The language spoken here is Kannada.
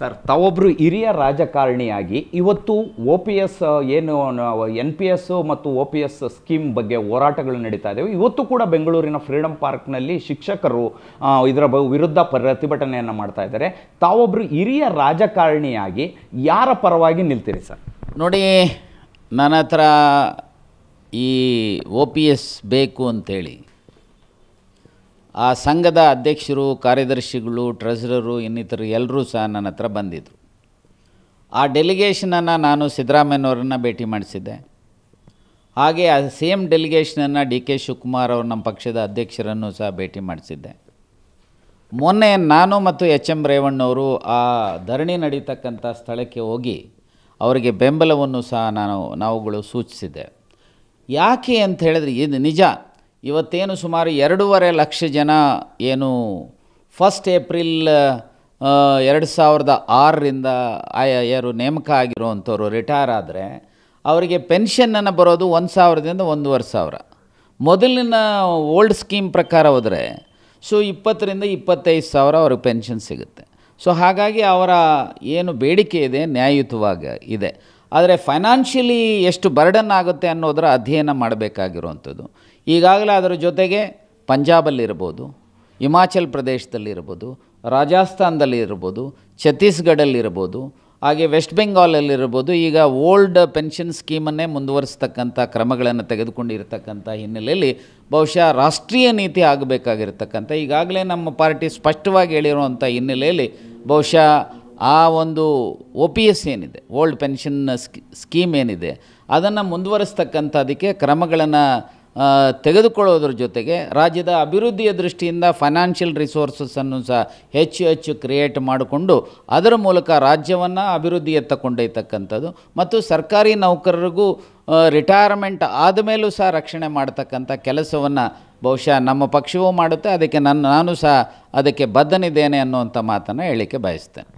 ಸರ್ ತಾವೊಬ್ಬರು ಹಿರಿಯ ರಾಜಕಾರಣಿಯಾಗಿ ಇವತ್ತು ಓ ಪಿ ಎಸ್ ಏನು ಎನ್ ಪಿ ಎಸ್ ಮತ್ತು ಓ ಪಿ ಎಸ್ ಸ್ಕೀಮ್ ಬಗ್ಗೆ ಹೋರಾಟಗಳು ನಡೀತಾ ಇದ್ದಾವೆ ಇವತ್ತು ಕೂಡ ಬೆಂಗಳೂರಿನ ಫ್ರೀಡಮ್ ಪಾರ್ಕ್ನಲ್ಲಿ ಶಿಕ್ಷಕರು ಇದರ ವಿರುದ್ಧ ಪ್ರತಿಭಟನೆಯನ್ನು ಮಾಡ್ತಾ ಇದ್ದಾರೆ ತಾವೊಬ್ಬರು ಹಿರಿಯ ರಾಜಕಾರಣಿಯಾಗಿ ಯಾರ ಪರವಾಗಿ ನಿಲ್ತೀರಿ ಸರ್ ನೋಡಿ ನನ್ನ ಹತ್ರ ಈ ಒ ಪಿ ಎಸ್ ಬೇಕು ಅಂತೇಳಿ ಆ ಸಂಘದ ಅಧ್ಯಕ್ಷರು ಕಾರ್ಯದರ್ಶಿಗಳು ಟ್ರೆಸರರು ಇನ್ನಿತರ ಎಲ್ಲರೂ ಸಹ ನನ್ನ ಹತ್ರ ಬಂದಿದ್ದರು ಆ ಡೆಲಿಗೇಷನನ್ನು ನಾನು ಸಿದ್ದರಾಮಯ್ಯನವರನ್ನು ಭೇಟಿ ಮಾಡಿಸಿದ್ದೆ ಹಾಗೆ ಆ ಸೇಮ್ ಡೆಲಿಗೇಷನನ್ನು ಡಿ ಕೆ ಶಿವಕುಮಾರ್ ಅವರು ನಮ್ಮ ಪಕ್ಷದ ಅಧ್ಯಕ್ಷರನ್ನು ಸಹ ಭೇಟಿ ಮಾಡಿಸಿದ್ದೆ ಮೊನ್ನೆ ನಾನು ಮತ್ತು ಎಚ್ ಎಂ ರೇವಣ್ಣವರು ಆ ಧರಣಿ ನಡೀತಕ್ಕಂಥ ಸ್ಥಳಕ್ಕೆ ಹೋಗಿ ಅವರಿಗೆ ಬೆಂಬಲವನ್ನು ಸಹ ನಾನು ನಾವುಗಳು ಸೂಚಿಸಿದ್ದೆ ಯಾಕೆ ಅಂತ ಹೇಳಿದ್ರೆ ಇದು ನಿಜ ಇವತ್ತೇನು ಸುಮಾರು ಎರಡೂವರೆ ಲಕ್ಷ ಜನ ಏನು ಫಸ್ಟ್ ಏಪ್ರಿಲ್ ಎರಡು ಸಾವಿರದ ಆರರಿಂದ ಯಾರು ನೇಮಕ ಆಗಿರುವಂಥವ್ರು ರಿಟೈರ್ ಆದರೆ ಅವರಿಗೆ ಪೆನ್ಷನ್ನನ್ನು ಬರೋದು ಒಂದು ಸಾವಿರದಿಂದ ಒಂದೂವರೆ ಸಾವಿರ ಮೊದಲಿನ ಓಲ್ಡ್ ಸ್ಕೀಮ್ ಪ್ರಕಾರ ಹೋದರೆ ಸೊ ಇಪ್ಪತ್ತರಿಂದ ಇಪ್ಪತ್ತೈದು ಸಾವಿರ ಅವ್ರಿಗೆ ಪೆನ್ಷನ್ ಸಿಗುತ್ತೆ ಸೊ ಹಾಗಾಗಿ ಅವರ ಏನು ಬೇಡಿಕೆ ಇದೆ ನ್ಯಾಯಯುತವಾಗಿ ಇದೆ ಆದರೆ ಫೈನಾನ್ಷಿಯಲಿ ಎಷ್ಟು ಬರ್ಡನ್ ಆಗುತ್ತೆ ಅನ್ನೋದರ ಅಧ್ಯಯನ ಮಾಡಬೇಕಾಗಿರುವಂಥದ್ದು ಈಗಾಗಲೇ ಅದರ ಜೊತೆಗೆ ಪಂಜಾಬಲ್ಲಿರ್ಬೋದು ಹಿಮಾಚಲ್ ಪ್ರದೇಶದಲ್ಲಿರ್ಬೋದು ರಾಜಸ್ಥಾನದಲ್ಲಿ ಇರ್ಬೋದು ಛತ್ತೀಸ್ಗಢಲ್ಲಿರ್ಬೋದು ಹಾಗೆ ವೆಸ್ಟ್ ಬೆಂಗಾಲಲ್ಲಿರ್ಬೋದು ಈಗ ಓಲ್ಡ್ ಪೆನ್ಷನ್ ಸ್ಕೀಮನ್ನೇ ಮುಂದುವರಿಸ್ತಕ್ಕಂಥ ಕ್ರಮಗಳನ್ನು ತೆಗೆದುಕೊಂಡಿರ್ತಕ್ಕಂಥ ಹಿನ್ನೆಲೆಯಲ್ಲಿ ಬಹುಶಃ ರಾಷ್ಟ್ರೀಯ ನೀತಿ ಆಗಬೇಕಾಗಿರ್ತಕ್ಕಂಥ ಈಗಾಗಲೇ ನಮ್ಮ ಪಾರ್ಟಿ ಸ್ಪಷ್ಟವಾಗಿ ಹೇಳಿರುವಂಥ ಹಿನ್ನೆಲೆಯಲ್ಲಿ ಬಹುಶಃ ಆ ಒಂದು ಒ ಪಿ ಎಸ್ ಏನಿದೆ ಓಲ್ಡ್ ಪೆನ್ಷನ್ ಸ್ಕೀಮ್ ಏನಿದೆ ಅದನ್ನು ಮುಂದುವರಿಸ್ತಕ್ಕಂಥದಕ್ಕೆ ಕ್ರಮಗಳನ್ನು ತೆಗೆದುಕೊಳ್ಳೋದ್ರ ಜೊತೆಗೆ ರಾಜ್ಯದ ಅಭಿವೃದ್ಧಿಯ ದೃಷ್ಟಿಯಿಂದ ಫೈನಾನ್ಷಿಯಲ್ ರಿಸೋರ್ಸಸ್ಸನ್ನು ಸಹ ಹೆಚ್ಚು ಹೆಚ್ಚು ಕ್ರಿಯೇಟ್ ಮಾಡಿಕೊಂಡು ಅದರ ಮೂಲಕ ರಾಜ್ಯವನ್ನು ಅಭಿವೃದ್ಧಿಯತ್ತ ಕೊಂಡೊಯ್ತಕ್ಕಂಥದ್ದು ಮತ್ತು ಸರ್ಕಾರಿ ನೌಕರರಿಗೂ ರಿಟೈರ್ಮೆಂಟ್ ಮೇಲೂ ಸಹ ರಕ್ಷಣೆ ಮಾಡ್ತಕ್ಕಂಥ ಕೆಲಸವನ್ನು ಬಹುಶಃ ನಮ್ಮ ಪಕ್ಷವೂ ಮಾಡುತ್ತೆ ಅದಕ್ಕೆ ನನ್ನ ನಾನು ಸಹ ಅದಕ್ಕೆ ಬದ್ಧನಿದ್ದೇನೆ ಅನ್ನುವಂಥ ಮಾತನ್ನು ಹೇಳಿಕೆ ಬಯಸ್ತೇನೆ